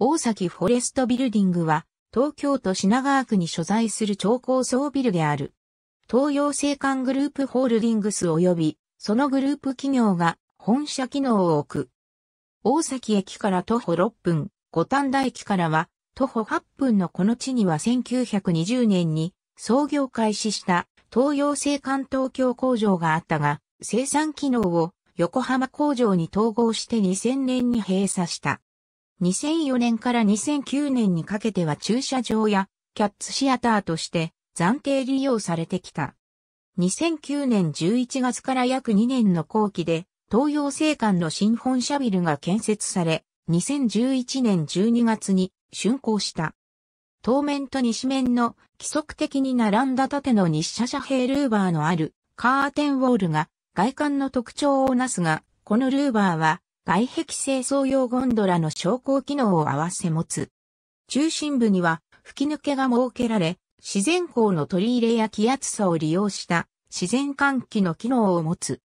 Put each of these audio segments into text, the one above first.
大崎フォレストビルディングは、東京都品川区に所在する超高層ビルである。東洋青函グループホールディングス及び、そのグループ企業が本社機能を置く。大崎駅から徒歩6分、五反田駅からは徒歩8分のこの地には1920年に創業開始した東洋青函東京工場があったが、生産機能を横浜工場に統合して2000年に閉鎖した。2004年から2009年にかけては駐車場やキャッツシアターとして暫定利用されてきた。2009年11月から約2年の後期で東洋生館の新本社ビルが建設され、2011年12月に竣工した。当面と西面の規則的に並んだ縦の日射遮蔽ルーバーのあるカーテンウォールが外観の特徴をなすが、このルーバーは外壁清掃用ゴンドラの昇降機能を合わせ持つ。中心部には吹き抜けが設けられ、自然光の取り入れや気圧差を利用した自然換気の機能を持つ。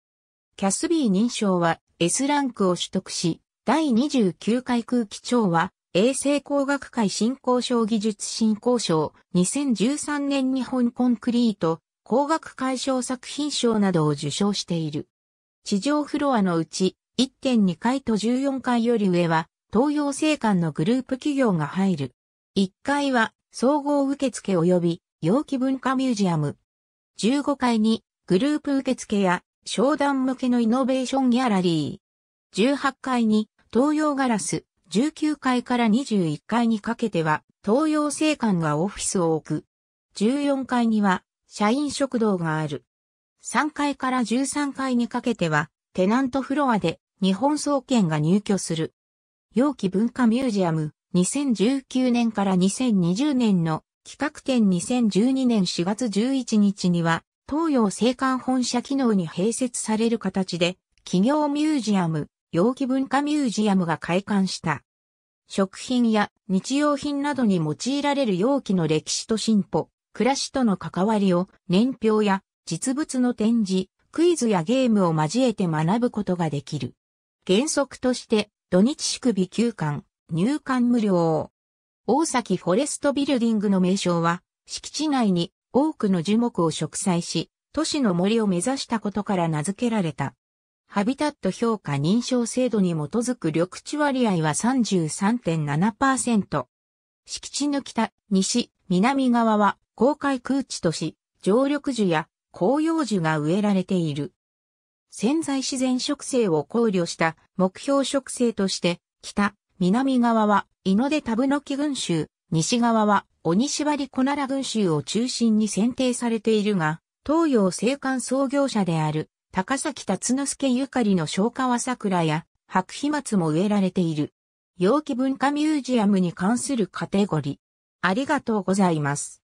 キャスビー認証は S ランクを取得し、第29回空気庁は衛生工学会振興賞技術振興賞2013年日本コンクリート工学解消作品賞などを受賞している。地上フロアのうち1.2階と14階より上は、東洋製館のグループ企業が入る。1階は、総合受付及び、陽気文化ミュージアム。15階に、グループ受付や、商談向けのイノベーションギャラリー。18階に、東洋ガラス。19階から21階にかけては、東洋製館がオフィスを置く。14階には、社員食堂がある。3階から13階にかけては、テナントフロアで日本総研が入居する。陽気文化ミュージアム、2019年から2020年の企画展2012年4月11日には、東洋青函本社機能に併設される形で、企業ミュージアム、陽気文化ミュージアムが開館した。食品や日用品などに用いられる容器の歴史と進歩、暮らしとの関わりを年表や実物の展示、クイズやゲームを交えて学ぶことができる。原則として、土日宿日休館、入館無料。大崎フォレストビルディングの名称は、敷地内に多くの樹木を植栽し、都市の森を目指したことから名付けられた。ハビタット評価認証制度に基づく緑地割合は33.7%。敷地の北、西、南側は公開空地とし、常緑樹や紅葉樹が植えられている。潜在自然植生を考慮した目標植生として、北、南側は井ノ出タブノキ群衆、西側は鬼縛りコナラ群衆を中心に選定されているが、東洋青函創業者である高崎達之助ゆかりの小は桜や白飛松も植えられている。陽気文化ミュージアムに関するカテゴリー。ありがとうございます。